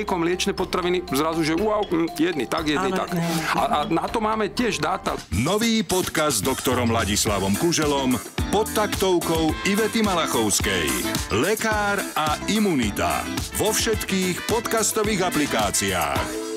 mlieko, mliečne potraviny, zrazu, že wow, mm, jedni tak, jedni Ale tak. ne. A, a na to máme tiež dáta. Nový podcast s doktorom Ladislavom Kuželom pod taktovkou Ivety Malachovskej. Lekár a imunita. Vo všetkých podcastových aplikáciách.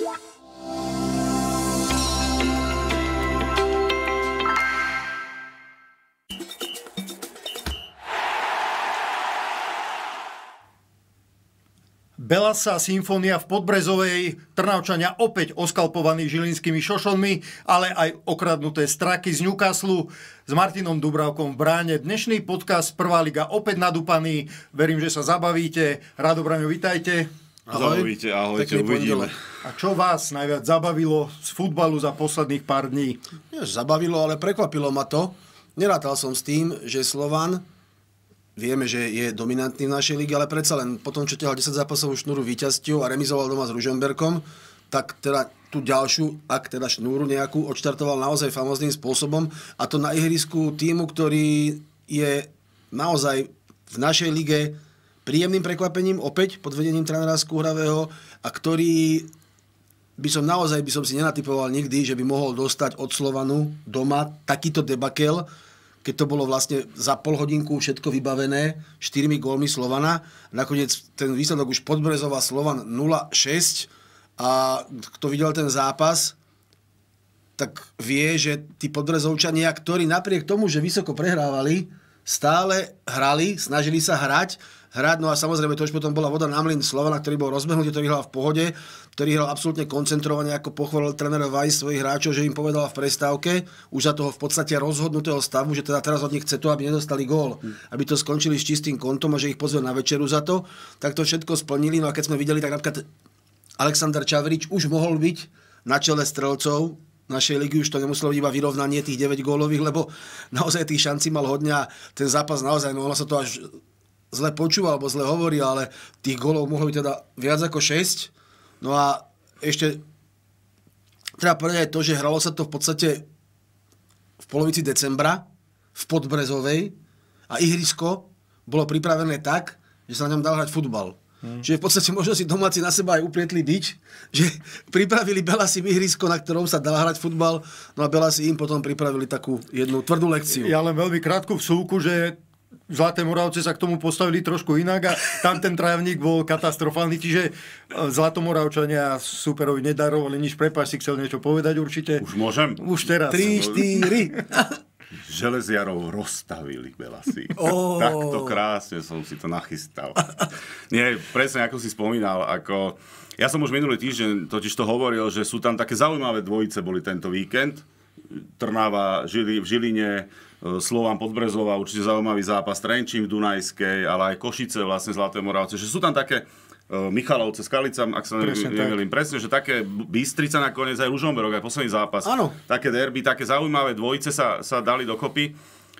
Belasa Symfónia v Podbrezovej, Trnavčania opäť oskalpovaní žilinskými šošonmi, ale aj okradnuté straky z Newcastle s Martinom Dubravkom v bráne. Dnešný podcast Prvá liga opäť nadúpaný. Verím, že sa zabavíte. Rado Braňo, vitajte. Ahoj. Zabavíte, ahojte, uvidíme. A čo vás najviac zabavilo z futbalu za posledných pár dní? Nie, zabavilo, ale prekvapilo ma to. Nerátal som s tým, že Slovan vieme, že je dominantný v našej lige, ale predsa len po tom, čo ťahal 10 zápasovú šnúru víťazstiu a remizoval doma s Ružomberkom, tak teda tú ďalšiu, ak teda šnúru nejakú, odštartoval naozaj famozným spôsobom a to na ihrisku týmu, ktorý je naozaj v našej lige príjemným prekvapením, opäť pod vedením trénera Skúhravého a ktorý by som naozaj by som si nenatypoval nikdy, že by mohol dostať od Slovanu doma takýto debakel, keď to bolo vlastne za pol hodinku všetko vybavené štyrmi gólmi Slovana. Nakoniec ten výsledok už podbrezoval Slovan 0-6 a kto videl ten zápas, tak vie, že tí Podbrezovčania, ktorí napriek tomu, že vysoko prehrávali, stále hrali, snažili sa hrať, hrať. No a samozrejme to už potom bola voda na mlin Slovana, ktorý bol rozbehnutý, ktorý hral v pohode, ktorý hral absolútne koncentrovane, ako pochválil tréner Weiss svojich hráčov, že im povedal v prestávke, už za toho v podstate rozhodnutého stavu, že teda teraz od nich chce to, aby nedostali gól, hmm. aby to skončili s čistým kontom a že ich pozve na večeru za to, tak to všetko splnili. No a keď sme videli, tak napríklad Aleksandr Čavrič už mohol byť na čele strelcov našej ligy už to nemuselo byť iba vyrovnanie tých 9 gólových, lebo naozaj tých šancí mal hodne a ten zápas naozaj, no ono sa to až zle počúva alebo zle hovorí, ale tých golov mohlo byť teda viac ako 6. No a ešte treba povedať aj to, že hralo sa to v podstate v polovici decembra v Podbrezovej a ihrisko bolo pripravené tak, že sa na ňom dal hrať futbal. Hmm. Čiže v podstate možno si domáci na seba aj uprietli byť, že pripravili Belasim ihrisko, na ktorom sa dal hrať futbal, no a Belasi im potom pripravili takú jednu tvrdú lekciu. Ja len veľmi krátku vsúku, že Zlaté Moravce sa k tomu postavili trošku inak a tam ten trávnik bol katastrofálny, čiže e, Zlatomoravčania superovi nedarovali nič. Prepáč, si chcel niečo povedať určite. Už môžem? Už teraz. 3, 4. železiarov rozstavili si. Oh. Takto krásne som si to nachystal. Nie, presne ako si spomínal, ako... Ja som už minulý týždeň totiž to hovoril, že sú tam také zaujímavé dvojice boli tento víkend. Trnava, Žili, v Žiline, E, Slovan Podbrezová, určite zaujímavý zápas, Trenčín v Dunajskej, ale aj Košice vlastne Zlaté Moravce, že sú tam také e, Michalovce, Skalica, ak sa nemýlim, presne, že také Bystrica nakoniec aj Ružomberok, aj posledný zápas. ano. Také derby, také zaujímavé dvojice sa, sa dali dokopy,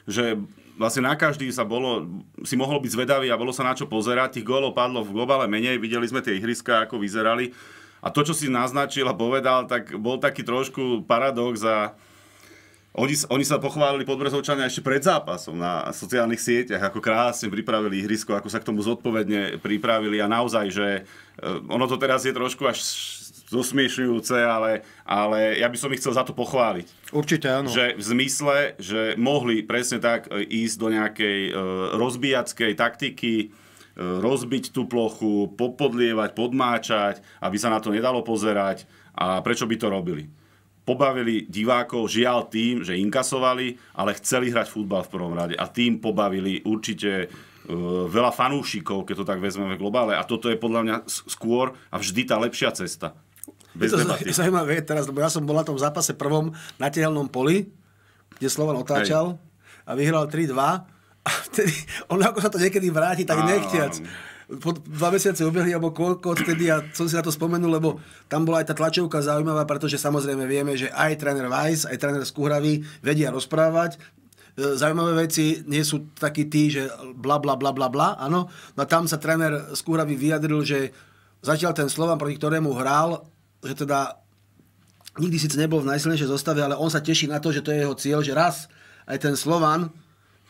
že vlastne na každý sa bolo, si mohol byť zvedavý a bolo sa na čo pozerať. Tých gólov padlo v globále menej, videli sme tie ihriska, ako vyzerali. A to, čo si naznačil a povedal, tak bol taký trošku paradox a oni, oni sa pochválili podbrezovčania ešte pred zápasom na sociálnych sieťach, ako krásne pripravili ihrisko, ako sa k tomu zodpovedne pripravili a naozaj, že e, ono to teraz je trošku až zosmiešujúce, ale, ale ja by som ich chcel za to pochváliť. Určite áno. Že v zmysle, že mohli presne tak e, ísť do nejakej e, rozbíjackej taktiky, rozbiť tú plochu, popodlievať, podmáčať, aby sa na to nedalo pozerať a prečo by to robili pobavili divákov žiaľ tým, že inkasovali, ale chceli hrať futbal v prvom rade a tým pobavili určite e, veľa fanúšikov, keď to tak vezmeme globále. A toto je podľa mňa skôr a vždy tá lepšia cesta. Bez je to debaty. zaujímavé teraz, lebo ja som bol na tom zápase prvom na tehelnom poli, kde Slovan otáčal Hej. a vyhral 3-2 a vtedy, ono ako sa to niekedy vráti, tak Áno po dva mesiace obehli, alebo koľko odtedy a som si na to spomenul, lebo tam bola aj tá tlačovka zaujímavá, pretože samozrejme vieme, že aj tréner Weiss, aj tréner Skuhravy vedia rozprávať, e, zaujímavé veci nie sú takí tí, že bla bla bla bla bla, áno. No a tam sa tréner Skuhravy vyjadril, že zatiaľ ten Slovan, proti ktorému hral, že teda nikdy síce nebol v najsilnejšej zostave, ale on sa teší na to, že to je jeho cieľ, že raz aj ten Slovan,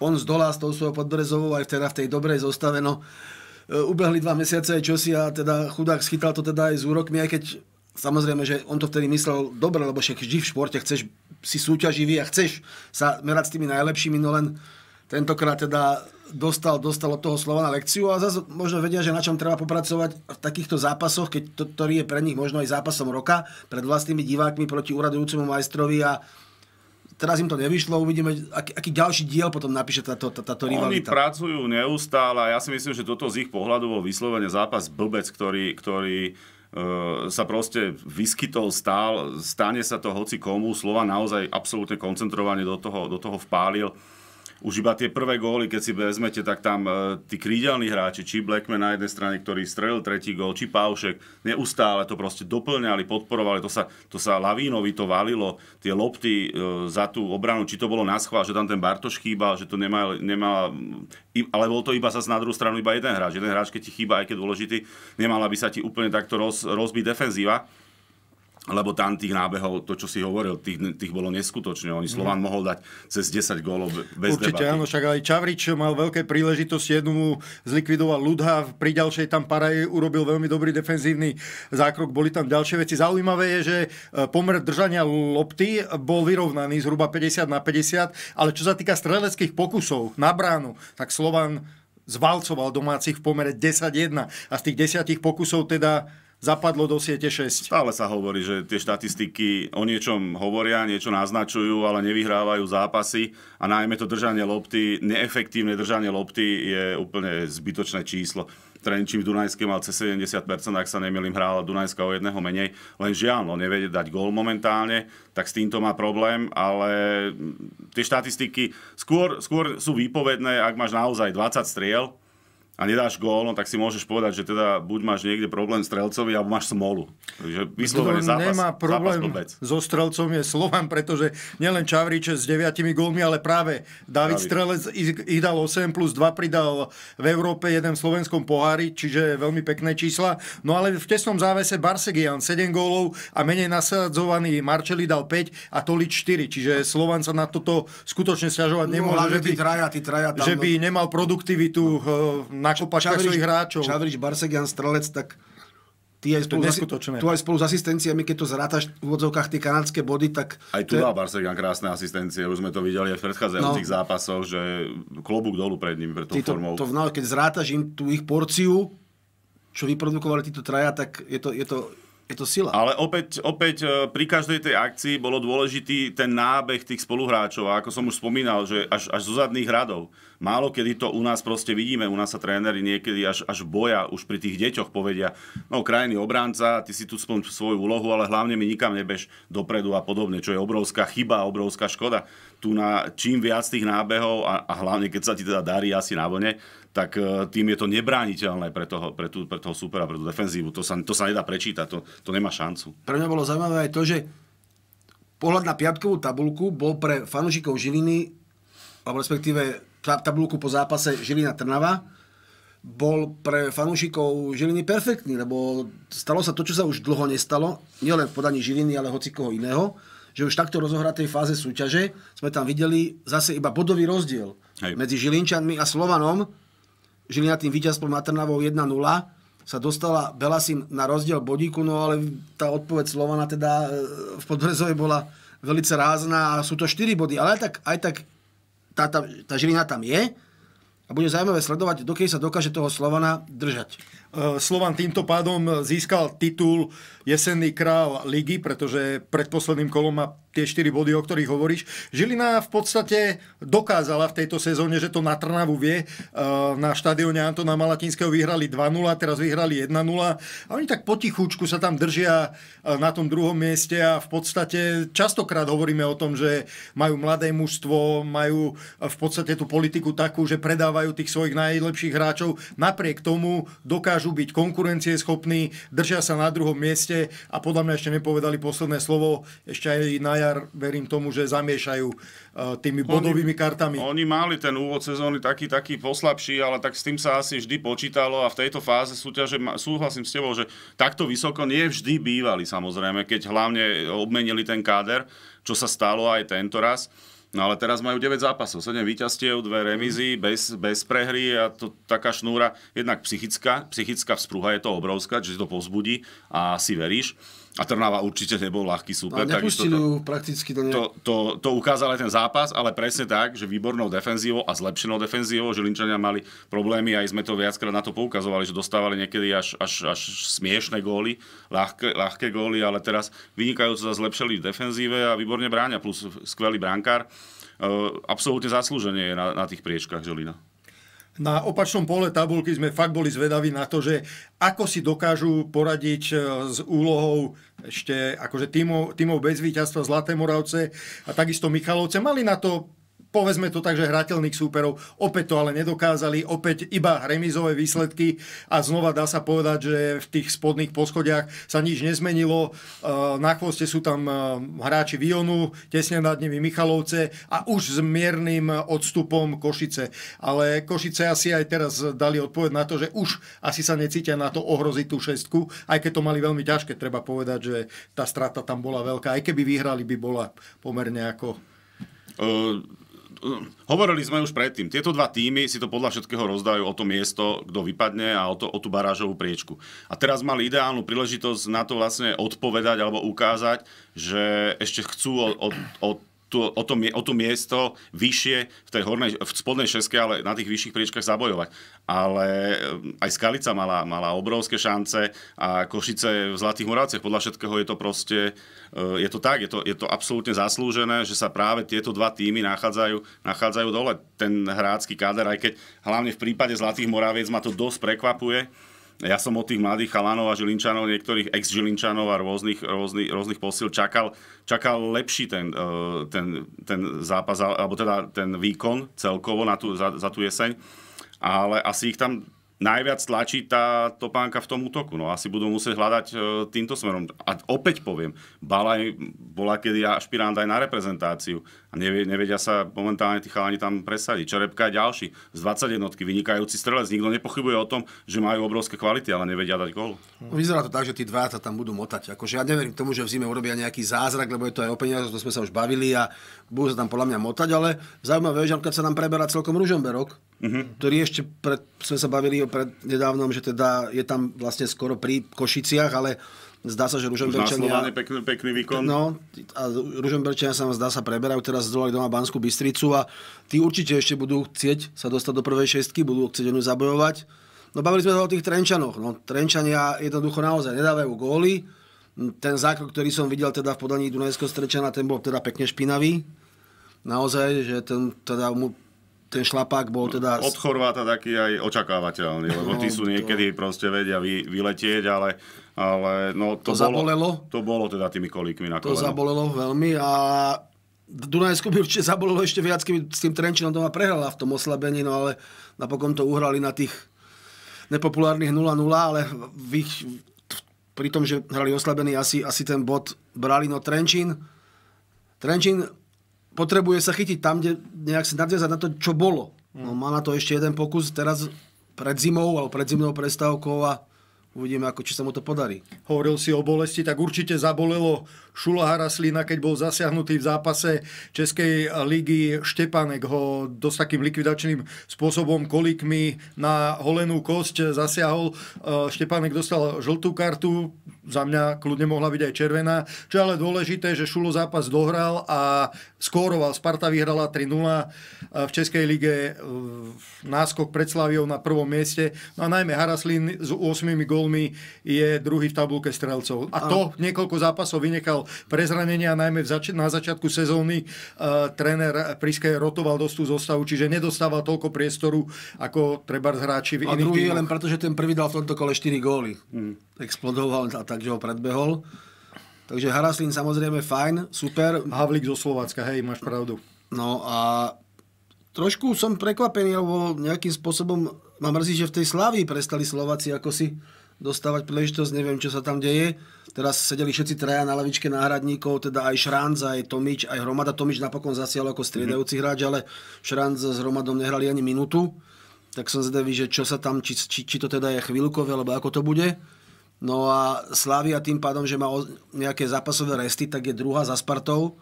on zdolá s tou svojou podbrezovou, aj teda v tej dobrej zostave, no E, ubehli dva mesiace aj čosi a teda chudák schytal to teda aj s úrokmi, aj keď samozrejme, že on to vtedy myslel dobre, lebo však vždy v športe chceš si súťaživý a chceš sa merať s tými najlepšími, no len tentokrát teda dostal, dostal od toho na lekciu a zase možno vedia, že na čom treba popracovať v takýchto zápasoch, keď to, ktorý je pre nich možno aj zápasom roka, pred vlastnými divákmi proti uradujúcemu majstrovi a teraz im to nevyšlo, uvidíme, aký, aký ďalší diel potom napíše táto, táto rivalita. Oni pracujú neustále a ja si myslím, že toto z ich pohľadu bol vyslovene zápas blbec, ktorý, ktorý e, sa proste vyskytol, stál, stane sa to hoci komu, Slova naozaj absolútne koncentrovane do toho, do toho vpálil už iba tie prvé góly, keď si vezmete, tak tam e, tí krídelní hráči, či Blackman na jednej strane, ktorý strelil tretí gól, či Paušek, neustále to proste doplňali, podporovali, to sa, to sa lavínovi to valilo, tie lopty e, za tú obranu, či to bolo na schvál, že tam ten Bartoš chýbal, že to nemal, nemal ale bol to iba sa na druhú stranu iba jeden hráč. Jeden hráč, keď ti chýba, aj keď dôležitý, nemala by sa ti úplne takto roz, rozbiť defenzíva lebo tam tých nábehov, to čo si hovoril, tých, tých bolo neskutočne. Oni mhm. Slován mm. mohol dať cez 10 gólov bez Určite debaty. áno, však aj Čavrič mal veľké príležitosti, jednu mu zlikvidoval Ludha, pri ďalšej tam Paraj urobil veľmi dobrý defenzívny zákrok, boli tam ďalšie veci. Zaujímavé je, že e, pomer držania lopty bol vyrovnaný zhruba 50 na 50, ale čo sa týka streleckých pokusov na bránu, tak Slován zvalcoval domácich v pomere 10-1 a z tých 10 pokusov teda zapadlo do siete 6. Stále sa hovorí, že tie štatistiky o niečom hovoria, niečo naznačujú, ale nevyhrávajú zápasy a najmä to držanie lopty, neefektívne držanie lopty je úplne zbytočné číslo. Trenčím v Dunajskej mal cez 70%, ak sa nemýlim, hrála Dunajska o jedného menej. Len žiaľ, no nevie dať gól momentálne, tak s týmto má problém, ale tie štatistiky skôr, skôr sú výpovedné, ak máš naozaj 20 striel, a nedáš gól, no, tak si môžeš povedať, že teda buď máš niekde problém s strelcovi, alebo máš smolu. Takže vyslovene zápas. Nemá problém zápas so strelcom je Slovan, pretože nielen Čavriče s 9 gólmi, ale práve David, Strelec ich dal 8 plus 2 pridal v Európe jeden v slovenskom pohári, čiže veľmi pekné čísla. No ale v tesnom závese Barsegian 7 gólov a menej nasadzovaný Marčeli dal 5 a Tolič 4, čiže Slovan sa na toto skutočne sťažovať no, nemohol, no, že by, traja, traja tam, že by nemal produktivitu no eh, na kopačkách Čavrič, svojich hráčov. Čavrič, Barsegian, Strelec, tak ty aj spolu, tu aj spolu s asistenciami, keď to zrátaš v odzovkách tie kanadské body, tak... Aj tu dá Barsegan krásne asistencie, už sme to videli aj v predchádzajúcich no. zápasoch, že klobúk dolu pred ním, pre tou to, formou. To, no, keď zrátaš im tú ich porciu, čo vyprodukovali títo traja, tak je to, je to, je to sila. Ale opäť, opäť e, pri každej tej akcii bolo dôležitý ten nábeh tých spoluhráčov. A ako som už spomínal, že až, až zo zadných radov Málo kedy to u nás proste vidíme, u nás sa tréneri niekedy až, až boja, už pri tých deťoch povedia, no krajný obranca, ty si tu splň svoju úlohu, ale hlavne mi nikam nebež dopredu a podobne, čo je obrovská chyba, obrovská škoda. Tu na čím viac tých nábehov a, a hlavne keď sa ti teda darí asi na vlne, tak e, tým je to nebrániteľné pre toho, pre, tú, pre toho supera, pre tú defenzívu. To sa, to sa nedá prečítať, to, to nemá šancu. Pre mňa bolo zaujímavé aj to, že pohľad na piatkovú tabulku bol pre fanúšikov Žiliny, alebo respektíve tabulku po zápase Žilina Trnava bol pre fanúšikov Žiliny perfektný, lebo stalo sa to, čo sa už dlho nestalo, nielen v podaní Žiliny, ale hoci koho iného, že už takto rozohratej fáze súťaže sme tam videli zase iba bodový rozdiel Hej. medzi Žilinčanmi a Slovanom. Žilina tým víťazstvom na Trnavou 1-0 sa dostala Belasim na rozdiel bodíku, no ale tá odpoveď Slovana teda e, v podbrezove bola veľmi rázna a sú to 4 body. Ale aj tak, aj tak tá, tá, tá žilina tam je a bude zaujímavé sledovať, dokedy sa dokáže toho Slovana držať. Eh, Slovan týmto pádom získal titul jesenný král ligy, pretože pred posledným kolom má tie 4 body, o ktorých hovoríš. Žilina v podstate dokázala v tejto sezóne, že to na Trnavu vie. Eh, na štadióne Antona Malatinského vyhrali 2-0, teraz vyhrali 1-0 a oni tak potichúčku sa tam držia eh, na tom druhom mieste a v podstate častokrát hovoríme o tom, že majú mladé mužstvo, majú v podstate tú politiku takú, že predávajú tých svojich najlepších hráčov. Napriek tomu dokážu dokážu byť konkurencieschopní, držia sa na druhom mieste a podľa mňa ešte nepovedali posledné slovo. Ešte aj na jar verím tomu, že zamiešajú e, tými bodovými oni, kartami. Oni mali ten úvod sezóny taký, taký poslabší, ale tak s tým sa asi vždy počítalo a v tejto fáze súťaže súhlasím s tebou, že takto vysoko nie vždy bývali samozrejme, keď hlavne obmenili ten káder, čo sa stalo aj tento raz No ale teraz majú 9 zápasov, 7 víťazstiev, 2 remízy, bez, bez prehry a to taká šnúra, jednak psychická, psychická vzpruha je to obrovská, že to povzbudí a si veríš. A Trnava určite nebol ľahký súper. A nepustili ju prakticky do nej. To, to, to ukázal aj ten zápas, ale presne tak, že výbornou defenzívou a zlepšenou defenzívou, že Linčania mali problémy, aj sme to viackrát na to poukazovali, že dostávali niekedy až, až, až smiešne góly, ľahké, ľahké góly, ale teraz vynikajúco sa zlepšili v defenzíve a výborne bráňa, plus skvelý brankár. E, absolútne zaslúženie je na, na tých priečkách Žilina. Na opačnom pole tabulky sme fakt boli zvedaví na to, že ako si dokážu poradiť e, s úlohou ešte akože tímov, tímov bez víťazstva Zlaté Moravce a takisto Michalovce. Mali na to povedzme to tak, že hrateľných súperov. Opäť to ale nedokázali, opäť iba remizové výsledky a znova dá sa povedať, že v tých spodných poschodiach sa nič nezmenilo. E, na chvoste sú tam e, hráči Vionu, tesne nad nimi Michalovce a už s miernym odstupom Košice. Ale Košice asi aj teraz dali odpoveď na to, že už asi sa necítia na to ohroziť tú šestku, aj keď to mali veľmi ťažké, treba povedať, že tá strata tam bola veľká. Aj keby vyhrali, by bola pomerne ako... E, hovorili sme už predtým, tieto dva týmy si to podľa všetkého rozdajú o to miesto, kto vypadne a o, to, o tú barážovú priečku. A teraz mali ideálnu príležitosť na to vlastne odpovedať alebo ukázať, že ešte chcú od, od, od tú, o, to, o to miesto vyššie v tej hornej, v spodnej šeske, ale na tých vyšších priečkach zabojovať. Ale ehm, aj Skalica mala, mala obrovské šance a Košice v Zlatých Moráciach, podľa všetkého je to proste, ehm, je to tak, je to, je to absolútne zaslúžené, že sa práve tieto dva týmy nachádzajú, nachádzajú dole. Ten hrácky káder, aj keď hlavne v prípade Zlatých Moraviec ma to dosť prekvapuje, ja som od tých mladých chalanov a žilinčanov, niektorých ex-žilinčanov a rôznych, rôznych, rôznych posil čakal, čakal lepší ten, e, ten, ten zápas, alebo teda ten výkon celkovo na tú, za, za tú jeseň. Ale asi ich tam najviac tlačí tá topánka v tom útoku. No asi budú musieť hľadať e, týmto smerom. A opäť poviem, Balaj bola kedy ašpirant aj na reprezentáciu a nevedia sa momentálne tí chalani tam presadiť. Čerepka je ďalší z 20 jednotky, vynikajúci strelec. Nikto nepochybuje o tom, že majú obrovské kvality, ale nevedia dať gól. Vyzerá to tak, že tí dvaja sa tam budú motať. Akože ja neverím tomu, že v zime urobia nejaký zázrak, lebo je to aj o peniazoch, to sme sa už bavili a budú sa tam podľa mňa motať, ale zaujímavé je, že sa nám preberá celkom Ružomberok, mm-hmm. ktorý ešte pred, sme sa bavili o pred nedávnom, že teda je tam vlastne skoro pri Košiciach, ale zdá sa, že Ružomberčania... Pekný, pekný výkon. No, a Ružomberčania sa zdá sa preberajú, teraz zdolali doma Banskú Bystricu a tí určite ešte budú chcieť sa dostať do prvej šestky, budú chcieť o zabojovať. No bavili sme sa o tých Trenčanoch. No, Trenčania jednoducho naozaj nedávajú góly. Ten zákrok, ktorý som videl teda v podaní Dunajského strečana, ten bol teda pekne špinavý. Naozaj, že ten teda mu ten šlapák bol teda... Od Chorváta taký aj očakávateľný, lebo no, tí sú niekedy proste vedia vy, vyletieť, ale, ale no, to, to bolo, zabolelo. To bolo teda tými kolíkmi na koleno. To zabolelo veľmi a Dunajsku by určite zabolelo ešte viac, keby s tým Trenčinom doma prehrala v tom oslabení, no ale napokon to uhrali na tých nepopulárnych 0-0, ale v ich, pri tom, že hrali oslabení, asi, asi ten bod brali, no Trenčín, Trenčín potrebuje sa chytiť tam, kde nejak si nadviazať na to, čo bolo. No, má mm. na to ešte jeden pokus teraz pred zimou alebo pred zimnou prestávkou a uvidíme, ako, či sa mu to podarí. Hovoril si o bolesti, tak určite zabolelo Šuloha Raslina, keď bol zasiahnutý v zápase Českej ligy, Štepanek ho dosť takým likvidačným spôsobom kolikmi na holenú kosť zasiahol. E, Štepanek dostal žltú kartu, za mňa kľudne mohla byť aj červená. Čo je ale dôležité, že Šulo zápas dohral a skóroval. Sparta vyhrala 3-0 e, v Českej lige e, náskok pred Slaviou na prvom mieste. No a najmä Haraslín s 8 gólmi je druhý v tabulke strelcov. A to niekoľko zápasov vynechal pre zranenia, najmä zač- na začiatku sezóny e, tréner Priske rotoval dosť tú zostavu, čiže nedostával toľko priestoru, ako treba hráči v a iných A druhý týmoch. len preto, že ten prvý dal v tomto kole 4 góly. Mm. Explodoval a takže ho predbehol. Takže Haraslin samozrejme fajn, super. Havlik zo Slovácka, hej, máš pravdu. No a trošku som prekvapený, alebo nejakým spôsobom ma mrzí, že v tej Slavii prestali Slováci ako si dostávať príležitosť, neviem, čo sa tam deje. Teraz sedeli všetci traja na lavičke náhradníkov, teda aj Šranc, aj Tomič, aj Hromada. Tomič napokon zasial ako striedajúci hráč, ale Šranc s Hromadom nehrali ani minútu. Tak som zvedavý, že čo sa tam, či, či, či to teda je chvíľkové, alebo ako to bude. No a Slavia tým pádom, že má nejaké zápasové resty, tak je druhá za Spartou.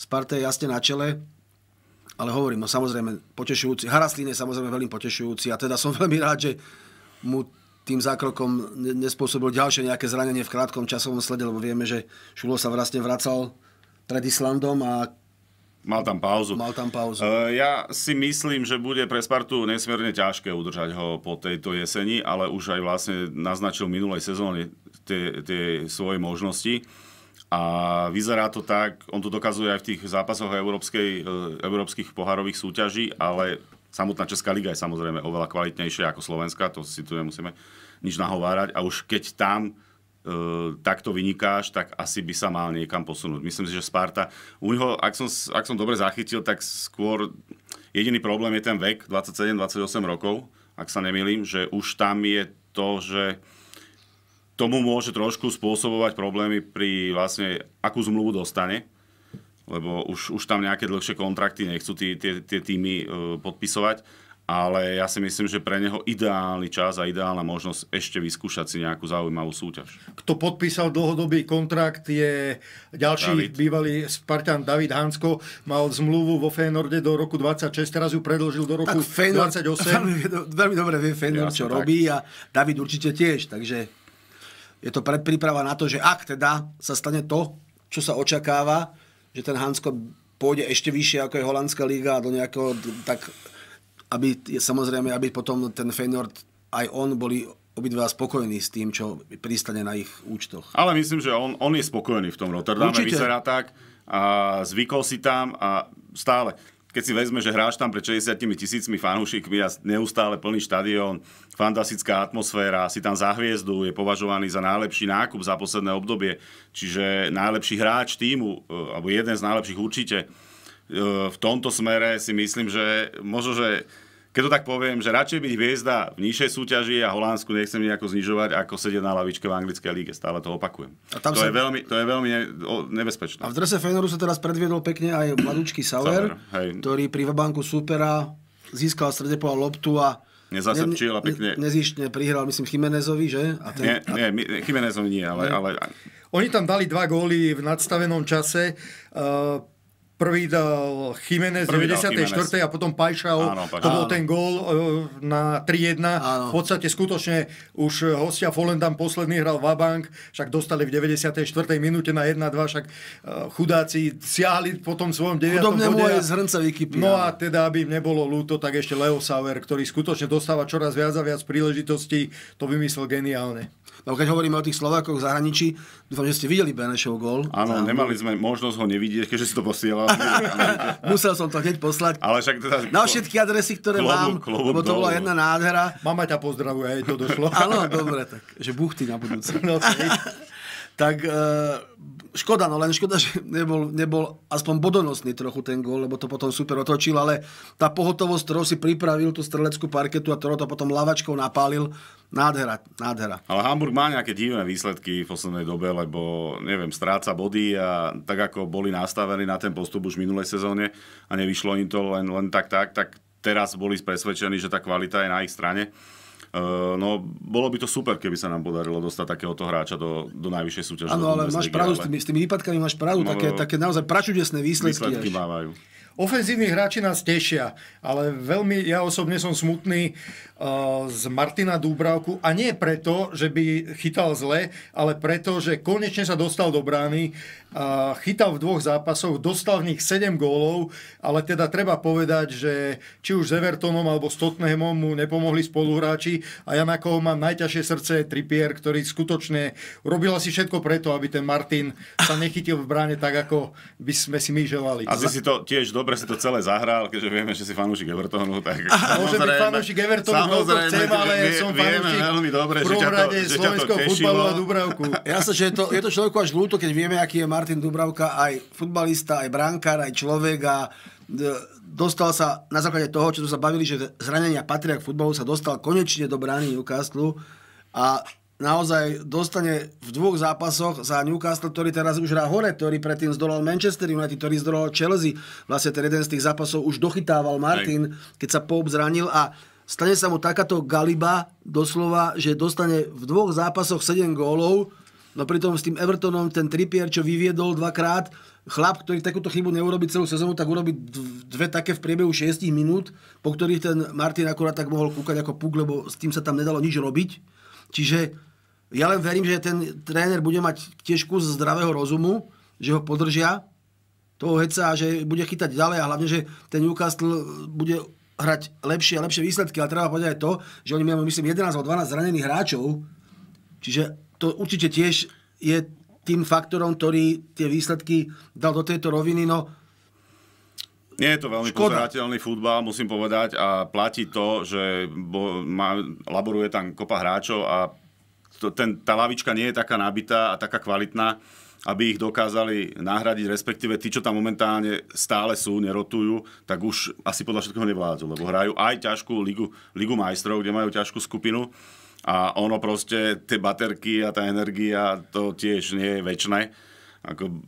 Sparta je jasne na čele, ale hovorím, no samozrejme, potešujúci. Haraslín je samozrejme veľmi potešujúci a teda som veľmi rád, že mu tým zákrokom nespôsobil ďalšie nejaké zranenie v krátkom časovom slede, lebo vieme, že Šulo sa vlastne vracal pred Islandom a Mal tam pauzu. Mal tam pauzu. E, ja si myslím, že bude pre Spartu nesmierne ťažké udržať ho po tejto jeseni, ale už aj vlastne naznačil minulej sezóne tie, tie svoje možnosti. A vyzerá to tak, on to dokazuje aj v tých zápasoch európskej, e, európskych pohárových súťaží, ale Samotná Česká liga je samozrejme oveľa kvalitnejšia ako Slovenska, to si tu nemusíme nič nahovárať. A už keď tam e, takto vynikáš, tak asi by sa mal niekam posunúť. Myslím si, že Sparta... U neho, ak som, ak som dobre zachytil, tak skôr jediný problém je ten vek, 27-28 rokov, ak sa nemýlim, že už tam je to, že tomu môže trošku spôsobovať problémy pri vlastne, akú zmluvu dostane lebo už, už tam nejaké dlhšie kontrakty nechcú tie tí, tí, týmy e, podpisovať, ale ja si myslím, že pre neho ideálny čas a ideálna možnosť ešte vyskúšať si nejakú zaujímavú súťaž. Kto podpísal dlhodobý kontrakt je ďalší David. bývalý Spartan David Hansko, mal zmluvu vo Fénorde do roku 26, teraz ju predložil do roku tak Fénor, 28. Veľmi, veľmi dobre vie Fénor, ja čo tak. robí a David určite tiež, takže je to predpríprava na to, že ak teda sa stane to, čo sa očakáva, že ten Hansko pôjde ešte vyššie ako je holandská liga do nejakého, tak aby, samozrejme, aby potom ten Feyenoord aj on boli obidva spokojní s tým, čo pristane na ich účtoch. Ale myslím, že on, on je spokojný v tom Rotterdame, Určite. vyzerá tak a zvykol si tam a stále keď si vezme, že hráš tam pred 60 tisícmi fanúšikmi a neustále plný štadión, fantastická atmosféra, si tam za hviezdu, je považovaný za najlepší nákup za posledné obdobie, čiže najlepší hráč týmu, eh, alebo jeden z najlepších určite. Eh, v tomto smere si myslím, že možno, že keď to tak poviem, že radšej byť hviezda v nižšej súťaži a Holandsku nechcem nejako znižovať, ako sedieť na lavičke v anglickej líge. Stále to opakujem. A tam to, sa... je veľmi, to je veľmi nebezpečné. A v drese Fenoru sa teraz predviedol pekne aj mladúčky Sauer, Sauer ktorý pri vabanku supera získal stredepová loptu a Nezasrčil a pekne... Ne, nezištne prihral, myslím, Chimenezovi, že? A ten, nie, a... nie, Chimenezovi nie, ale, nie. ale... Oni tam dali dva góly v nadstavenom čase. Uh, Prvý dal Jiménez v 94. Chimenez. a potom Pajšal, Áno, to bol áno. ten gól e, na 3-1. Áno. V podstate skutočne už e, hostia Folendam posledný hral Vabank, však dostali v 94. minúte na 1-2, však e, chudáci siahli potom svojom 9. bode. aj z hrnca No a teda, aby im nebolo ľúto, tak ešte Leo Sauer, ktorý skutočne dostáva čoraz viac a viac príležitostí, to vymyslel geniálne. Lebo keď hovoríme o tých Slovákoch v zahraničí, dúfam, že ste videli Benešov gol. Áno, nemali sme možnosť ho nevidieť, keďže si to posielal. Musel som to hneď poslať. Ale však teda... Na všetky adresy, ktoré klobu, mám, klobu lebo to bola jedna nádhera. Mama ťa pozdravuje, aj to došlo. Áno, dobre, tak, že buchty na budúce. No, tak e, škoda, no len škoda, že nebol, nebol aspoň bodonosný trochu ten gól, lebo to potom super otočil, ale tá pohotovosť, ktorou si pripravil tú streleckú parketu a ktorou to potom lavačkou napálil, nádhera, nádhera. Ale Hamburg má nejaké divné výsledky v poslednej dobe, lebo, neviem, stráca body a tak ako boli nastavení na ten postup už v minulej sezóne a nevyšlo im to len, len tak, tak, tak teraz boli presvedčení, že tá kvalita je na ich strane Eh, no, bolo by to super, keby sa nám podarilo dostať takéhoto hráča do, do najvyššej súťaže. Áno, ale máš pravdu, ale... s, tými, s tými výpadkami máš pravdu, no, také, také naozaj pračudesné výsledky. Výsledky až. mávajú. Ofenzívni hráči nás tešia, ale veľmi ja osobne som smutný eh, z Martina Dúbravku a nie preto, že by chytal zle, ale preto, že konečne sa dostal do brány chytal v dvoch zápasoch, dostal v nich 7 gólov, ale teda treba povedať, že či už s Evertonom alebo s Tottenhamom mu nepomohli spoluhráči a ja na koho mám najťažšie srdce Trippier, ktorý skutočne robil asi všetko preto, aby ten Martin sa nechytil v bráne tak, ako by sme si my želali. A si to tiež dobre si to celé zahral, keďže vieme, že si fanúšik Evertonu. Tak... Môžem byť fanúšik Evertonu, koľko no chcem, ale vie, som fanúšik veľmi dobre, v prvom rade slovenského futbalu a Dubravku. Ja sa, že je to, je to človeku až ľúto, keď vieme, aký je Martin Martin Dubravka aj futbalista, aj brankár, aj človek a e, dostal sa na základe toho, čo tu sa bavili, že zranenia patria k futbalu, sa dostal konečne do brány Newcastle a naozaj dostane v dvoch zápasoch za Newcastle, ktorý teraz už hrá hore, ktorý predtým zdolal Manchester United, ktorý zdolal Chelsea. Vlastne ten jeden z tých zápasov už dochytával Martin, aj. keď sa Pope zranil a stane sa mu takáto galiba doslova, že dostane v dvoch zápasoch 7 gólov, No pritom s tým Evertonom ten Trippier, čo vyviedol dvakrát, chlap, ktorý takúto chybu neurobi celú sezónu, tak urobi dve také v priebehu 6 minút, po ktorých ten Martin akurát tak mohol kúkať ako puk, lebo s tým sa tam nedalo nič robiť. Čiže ja len verím, že ten tréner bude mať tiež kus zdravého rozumu, že ho podržia toho heca a že bude chytať ďalej a hlavne, že ten Newcastle bude hrať lepšie a lepšie výsledky, ale treba povedať aj to, že oni majú, myslím, 11 alebo 12 zranených hráčov, čiže to určite tiež je tým faktorom, ktorý tie výsledky dal do tejto roviny. No, nie je to veľmi Škoda. pozerateľný futbal, musím povedať, a platí to, že bo, ma, laboruje tam kopa hráčov a to, ten, tá lavička nie je taká nabitá a taká kvalitná, aby ich dokázali nahradiť, respektíve tí, čo tam momentálne stále sú, nerotujú, tak už asi podľa všetkého nevládzu, lebo hrajú aj ťažkú ligu, ligu majstrov, kde majú ťažkú skupinu a ono proste, tie baterky a tá energia, to tiež nie je väčšie. Ako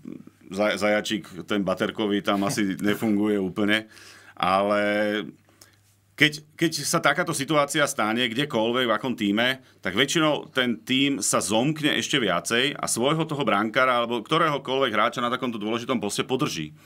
zajačík, ten baterkový tam asi nefunguje úplne. Ale keď, keď sa takáto situácia stane kdekoľvek v akom týme, tak väčšinou ten tým sa zomkne ešte viacej a svojho toho brankára alebo ktoréhokoľvek hráča na takomto dôležitom poste podrží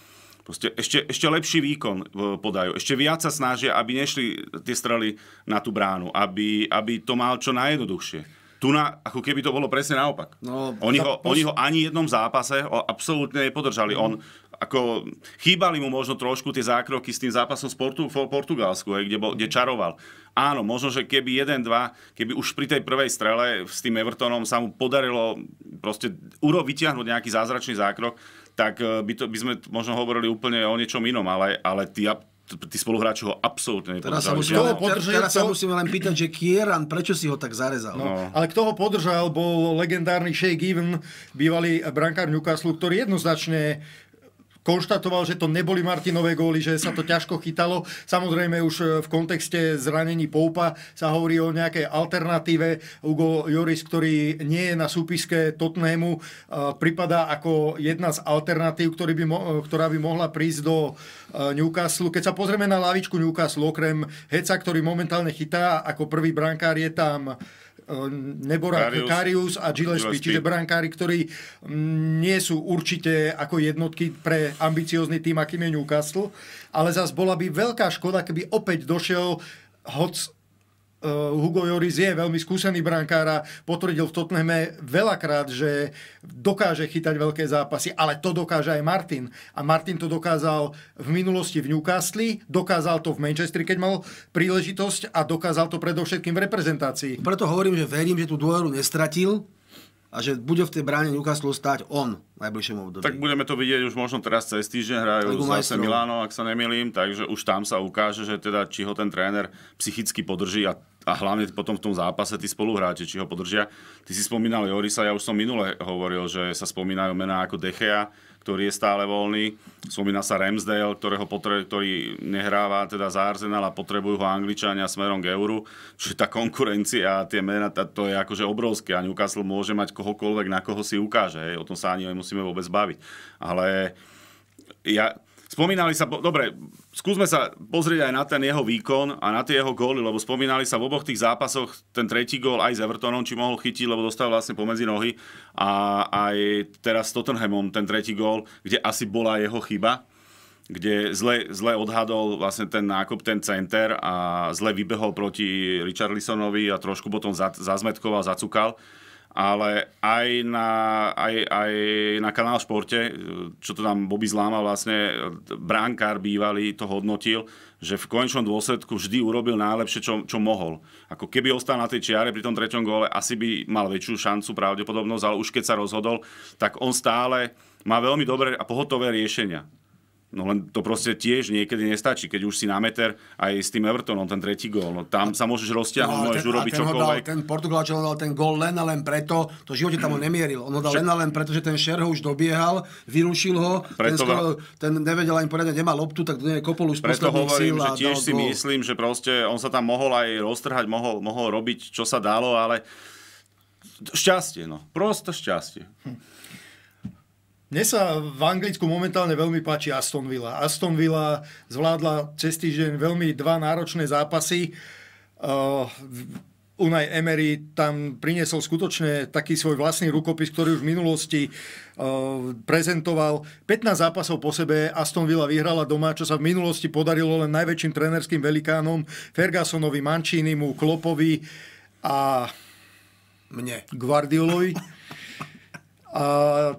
proste ešte, ešte lepší výkon e, podajú. Ešte viac sa snažia, aby nešli tie strely na tú bránu, aby, aby to mal čo najjednoduchšie. Tu na, ako keby to bolo presne naopak. No, oni, ho, pos... oni ho ani jednom zápase absolútne nepodržali. Mm. On, ako, chýbali mu možno trošku tie zákroky s tým zápasom z Portu, Portugalsku, hej, kde, bol, kde čaroval. Áno, možno, že keby 1-2, keby už pri tej prvej strele s tým Evertonom sa mu podarilo proste uro vyťahnuť nejaký zázračný zákrok, tak eh, by, to, by sme možno hovorili úplne o niečom inom, ale, ale tí, tí spoluhráči ho absolútne teraz sa, musíme, no. podržal, teraz sa musíme len pýtať, že Kieran, prečo si ho tak zarezal? No, no. Ale kto ho podržal, bol legendárny Shea Given, bývalý brankár Newcastle, ktorý jednoznačne konštatoval, že to neboli Martinové góly, že sa to ťažko chytalo. Samozrejme už e, v kontexte zranení Poupa sa hovorí o nejakej alternatíve. Hugo Joris, ktorý nie je na súpiske Tottenhamu, e, pripadá ako jedna z alternatív, ktorý by, e, ktorá by mohla prísť do Newcastle. Keď sa pozrieme na lavičku Newcastle, okrem Heca, ktorý momentálne chytá ako prvý brankár, je tam Ehm, Nebora Karius, Karius a Gillespie, čiže brankári, ktorí mm, nie sú určite ako jednotky pre ambiciózny tým, akým je Newcastle, ale zase bola by veľká škoda, keby opäť došiel hoc Eh, Hugo Joris je veľmi skúsený brankár a potvrdil v Tottenhame veľakrát, že dokáže chytať veľké zápasy, ale to dokáže aj Martin. A Martin to dokázal v minulosti v Newcastle, dokázal to v Manchestri, keď mal príležitosť a dokázal to predovšetkým v reprezentácii. Preto hovorím, že verím, že tú dôveru nestratil, a že bude v tej bráne Newcastle stať on v najbližšom období. Tak budeme to vidieť už možno teraz cez týždeň, hrajú zase Milano, ak sa nemilím, takže už tam sa ukáže, že teda či ho ten tréner psychicky podrží a a hlavne potom v tom zápase tí spoluhráči, či ho podržia. Ty si spomínal Jorisa, ja už som minule hovoril, že sa spomínajú mená ako Dechea, ktorý je stále voľný. Spomína sa Ramsdale, ktorého potre- ktorý nehráva teda za Arsenal a potrebujú ho Angličania smerom k euru. Čiže tá konkurencia a tie mená, to je akože obrovské a Newcastle môže mať kohokoľvek, na koho si ukáže. Hej. O tom sa ani nemusíme vôbec baviť. Ale ja, Spomínali sa, dobre, skúsme sa pozrieť aj na ten jeho výkon a na tie jeho góly, lebo spomínali sa v oboch tých zápasoch ten tretí gól aj s Evertonom, či mohol chytiť, lebo dostal vlastne pomedzi nohy a aj teraz s Tottenhamom ten tretí gól, kde asi bola jeho chyba, kde zle, zle odhadol vlastne ten nákup, ten center a zle vybehol proti Richarlisonovi a trošku potom zazmetkoval, zacukal ale aj na, aj, aj na kanál Športe, čo to tam Bobby zlámal, vlastne, bránkár bývalý to hodnotil, že v konečnom dôsledku vždy urobil najlepšie, čo, čo mohol. Ako keby ostal na tej čiare pri tom treťom gole, asi by mal väčšiu šancu pravdepodobnosť, ale už keď sa rozhodol, tak on stále má veľmi dobré a pohotové riešenia No len to proste tiež niekedy nestačí, keď už si na meter aj s tým Evertonom ten tretí gól. No tam sa môžeš roztiahnuť, no, môžeš urobiť čokoľvek. Dal, ten Portugalčan dal ten gól len a len preto, to živote tam ho nemieril. On ho dal Však... len a len preto, že ten šer ho už dobiehal, vyrušil ho, preto... ten, skoro, ten nevedel ani poriadne, nemá loptu, tak nej kopol už Preto hovorím, síl že tiež si gól. myslím, že proste on sa tam mohol aj roztrhať, mohol, mohol robiť, čo sa dalo, ale šťastie, no. Prosto šťastie. Hm. Mne sa v Anglicku momentálne veľmi páči Aston Villa. Aston Villa zvládla cez týždeň veľmi dva náročné zápasy. Uh, Unai Emery tam priniesol skutočne taký svoj vlastný rukopis, ktorý už v minulosti uh, prezentoval. 15 zápasov po sebe Aston Villa vyhrala doma, čo sa v minulosti podarilo len najväčším trenerským velikánom Fergusonovi, Mancinimu, Klopovi a mne Guardiolovi. A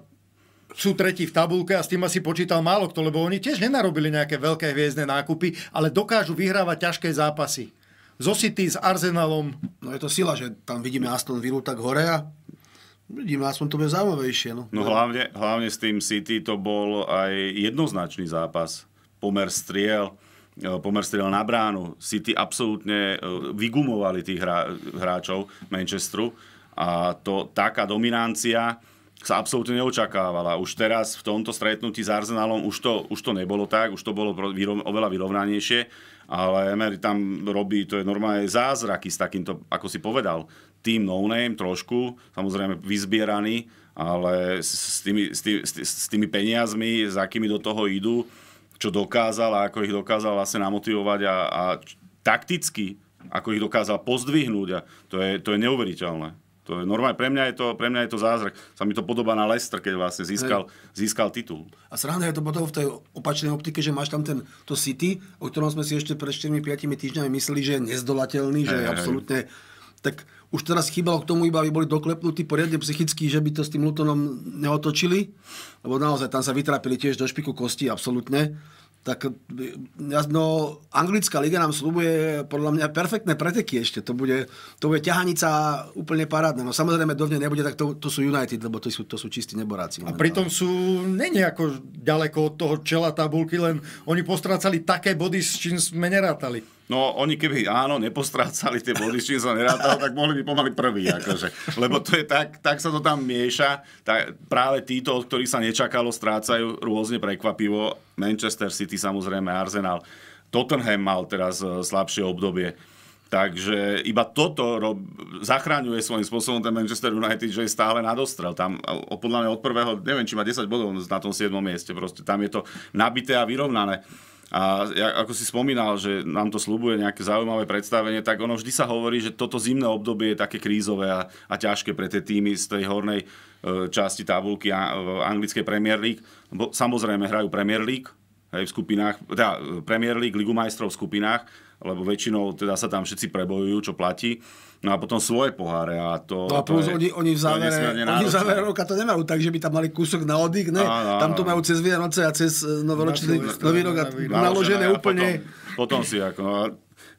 sú tretí v tabulke a s tým asi počítal málo kto, lebo oni tiež nenarobili nejaké veľké hviezdne nákupy, ale dokážu vyhrávať ťažké zápasy. Zo City s Arsenalom. No je to sila, že tam vidíme Aston Villa tak hore a vidíme aspoň to bude zaujímavejšie. No, no hlavne, hlavne s tým City to bol aj jednoznačný zápas. Pomer striel, e, pomer striel na bránu. City absolútne e, vygumovali tých hráčov Manchesteru a to taká dominancia, sa absolútne neočakávala. Už teraz v tomto stretnutí s Arsenalom už to, už to nebolo tak, už to bolo výrov, oveľa vyrovnanejšie, ale Emery tam robí, to je normálne zázraky s takýmto, ako si povedal, tým no-name trošku, samozrejme vyzbieraný, ale s tými, s, tý, s tými peniazmi, za akými do toho idú, čo dokázal a ako ich dokázal vlastne namotivovať a, a takticky, ako ich dokázal pozdvihnúť, a to, je, to je neuveriteľné. To je normálne, pre mňa je to, pre mňa je to zázrak. Sa mi to podobá na Leicester, keď vlastne získal, získal titul. A sranda je to potom v tej opačnej optike, že máš tam ten, to City, o ktorom sme si ešte pred 4-5 týždňami mysleli, že je nezdolateľný, Hej. že je absolútne... Tak už teraz chýbalo k tomu iba, aby boli doklepnutí poriadne psychicky, že by to s tým Lutonom neotočili, lebo naozaj tam sa vytrápili tiež do špiku kosti, absolútne tak no, anglická liga nám slúbuje podľa mňa perfektné preteky ešte. To bude, to bude ťahanica úplne parádna. No samozrejme dovne nebude, tak to, to sú United, lebo to sú, to sú čistí neboráci. Momentálne. A pritom sú není ako ďaleko od toho čela tabulky, len oni postrácali také body, s čím sme nerátali. No oni keby áno, nepostrácali tie body, s čím sa nerátal, tak mohli by pomaly prvý. Akože. Lebo to je tak, tak sa to tam mieša. Tak práve títo, od ktorých sa nečakalo, strácajú rôzne prekvapivo. Manchester City samozrejme, Arsenal. Tottenham mal teraz e, slabšie obdobie. Takže iba toto rob, zachráňuje svojím spôsobom ten Manchester United, že je stále nadostrel. Tam e, podľa mňa od prvého, neviem, či má 10 bodov na tom 7. mieste. Proste tam je to nabité a vyrovnané. A ako si spomínal, že nám to slúbuje nejaké zaujímavé predstavenie, tak ono vždy sa hovorí, že toto zimné obdobie je také krízové a, a ťažké pre tie týmy z tej hornej e, časti tabulky a, anglickej Premier League. Bo, samozrejme hrajú Premier League, v skupinách, teda e, Premier League, Ligu majstrov v skupinách, lebo väčšinou teda sa tam všetci prebojujú, čo platí. No a potom svoje poháre a to... No a plus oni, oni v závere, oni v závere roka to nemajú tak, že by tam mali kúsok na oddych, ne? Áno, tam to majú cez Vianoce a cez eh, novoročný nový rok a naložené úplne... Potom, potom si ako... No,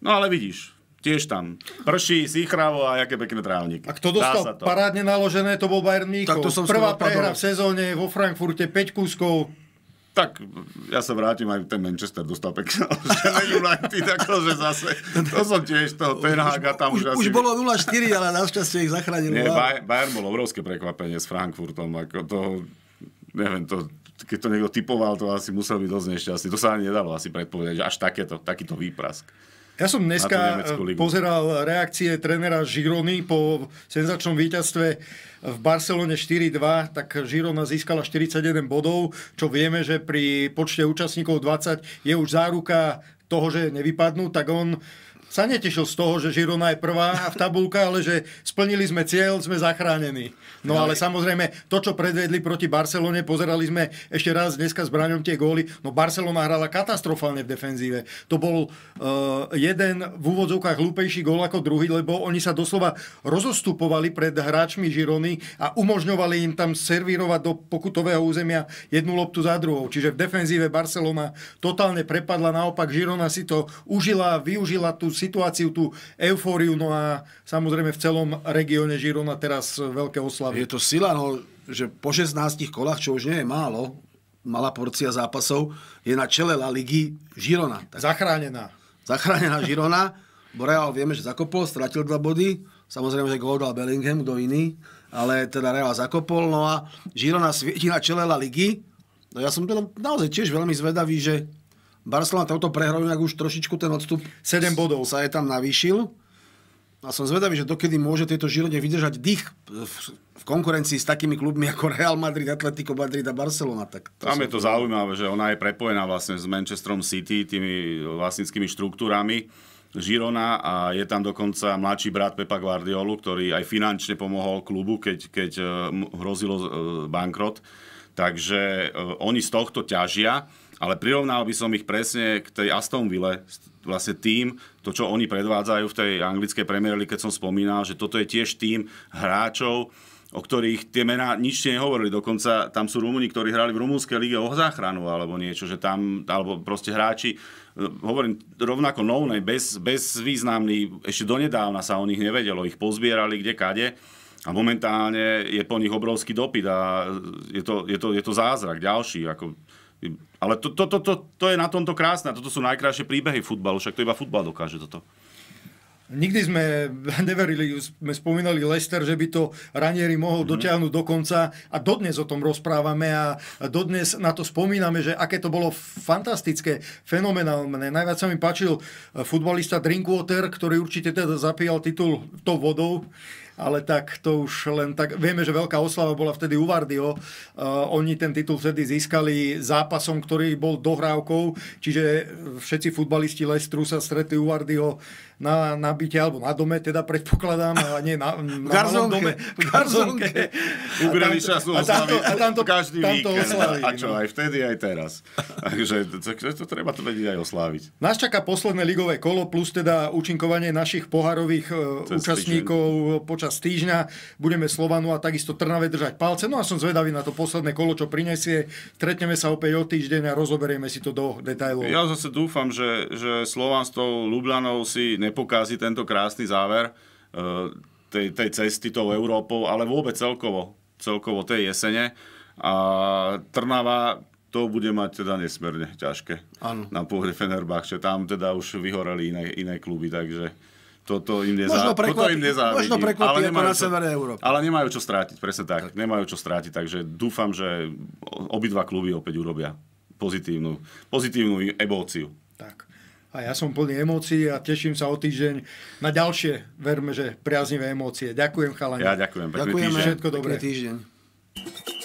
no ale vidíš, tiež tam. Prší, síchravo a aké pekné trávniky. A kto dostal parádne naložené, to bol Bayern Mníchov. Prvá prehra v sezóne vo Frankfurte, 5 kúskov, tak ja sa vrátim, aj ten Manchester dostal pekne na United, akože zase, to som tiež toho Tenhaga tam už, už, asi... už bolo 0-4, ale našťastie ich zachránil. Nie, Bayern bol obrovské prekvapenie s Frankfurtom, ako to, neviem, to, keď to niekto typoval, to asi musel byť dosť nešťastný. To sa ani nedalo asi predpovedať, že až takéto, takýto výprask. Ja som dneska eh, pozeral reakcie trénera Žirony po senzačnom víťazstve v Barcelone 4-2, tak Žirona získala 41 bodov, čo vieme, že pri počte účastníkov 20 je už záruka toho, že nevypadnú, tak on sa netešil z toho, že Žirona je prvá v tabulke, ale že splnili sme cieľ, sme zachránení. No, no ale samozrejme, to, čo predvedli proti Barcelone, pozerali sme ešte raz dneska s Braňom tie góly. No Barcelona hrala katastrofálne v defenzíve. To bol uh, jeden v úvodzovkách hlúpejší gól ako druhý, lebo oni sa doslova rozostupovali pred hráčmi Žirony a umožňovali im tam servírovať do pokutového územia jednu loptu za druhou. Čiže v defenzíve Barcelona totálne prepadla, naopak Žirona si to užila, využila tú situáciu, tú eufóriu. No a samozrejme v celom regióne Žirona teraz veľké oslavy. Je to sila, no, že po 16 kolách, čo už nie je málo, malá porcia zápasov, je na čele La Ligy Žirona. Tak... Zachránená. Zachránená Žirona. Boreal vieme, že zakopol, stratil dva body. Samozrejme, že gól dal Bellingham, kto iný. Ale teda Real zakopol. No a Žirona svieti na čele La Ligy. No ja som teda naozaj tiež veľmi zvedavý, že Barcelona toto prehrou nejak už trošičku ten odstup 7 bodov sa je tam navýšil. A som zvedavý, že dokedy môže tieto Žiline vydržať dých v konkurencii s takými klubmi ako Real Madrid, Atletico Madrid a Barcelona. Tak to tam je to zaujímavé, že ona je prepojená vlastne s Manchesterom City, tými vlastníckými štruktúrami. Žirona a je tam dokonca mladší brat Pepa Guardiolu, ktorý aj finančne pomohol klubu, keď, keď eh, hrozilo eh, bankrot. Takže eh, oni z tohto ťažia ale prirovnal by som ich presne k tej Aston Ville, vlastne tým, to, čo oni predvádzajú v tej anglickej Premier League, keď som spomínal, že toto je tiež tým hráčov, o ktorých tie mená nič nehovorili. Dokonca tam sú Rumúni, ktorí hrali v rumúnskej lige o záchranu alebo niečo, že tam, alebo proste hráči, hovorím rovnako novné, bez, bezvýznamný, ešte donedávna sa o nich nevedelo, ich pozbierali kde kade. A momentálne je po nich obrovský dopyt a je to, je to, je to zázrak ďalší. Ako, ale to, to, to, to, to je na tomto krásne. Toto sú najkrajšie príbehy futbalu. Však to iba futbal dokáže toto. Nikdy sme neverili, sme spomínali Lester, že by to Ranieri mohol mm. dotiahnuť do konca a dodnes o tom rozprávame a dodnes na to spomíname, že aké to bolo fantastické, fenomenálne. Najviac sa mi páčil eh, futbalista Drinkwater, ktorý určite teda zapíjal titul to vodou ale tak to už len tak... Vieme, že veľká oslava bola vtedy u Vardio. Uh, oni ten titul vtedy získali zápasom, ktorý bol dohrávkou, čiže všetci futbalisti Lestru sa stretli u Vardio na, na byte alebo na dome, teda predpokladám, a nie na, na garzonke, dome. V garzonke. Ubrali času oslavy a tamto, každý tamto víkend. Oslaví, a čo, no. aj vtedy, aj teraz. Takže to, to treba to vedieť aj osláviť. Nás čaká posledné ligové kolo, plus teda účinkovanie našich poharových e, Cez účastníkov týždeň. počas týždňa. Budeme Slovanu a takisto Trnave držať palce. No a som zvedavý na to posledné kolo, čo prinesie. Stretneme sa opäť o týždeň a rozoberieme si to do detailov. Ja zase dúfam, že, že Slovan s tou Lublanou si ne nepokází tento krásny záver eh, tej, tej cesty tou Európou, ale vôbec celkovo, celkovo tej jesene. A Trnava to bude mať teda nesmierne ťažké ano. na Fenerbach, že Tam teda už vyhoreli iné, iné kluby, takže toto im, nezá... možno im Možno prekvapí ale nemajú, na severe Európy. Ale nemajú čo strátiť, presne tak. tak. Nemajú čo strátiť, takže dúfam, že obidva kluby opäť urobia pozitívnu, pozitívnu emóciu. Tak a ja som plný emócií a teším sa o týždeň na ďalšie, verme, že priaznivé emócie. Ďakujem chalani. Ja ďakujem, pekný ďakujem, týždeň. Všetko dobré. Pekný týždeň.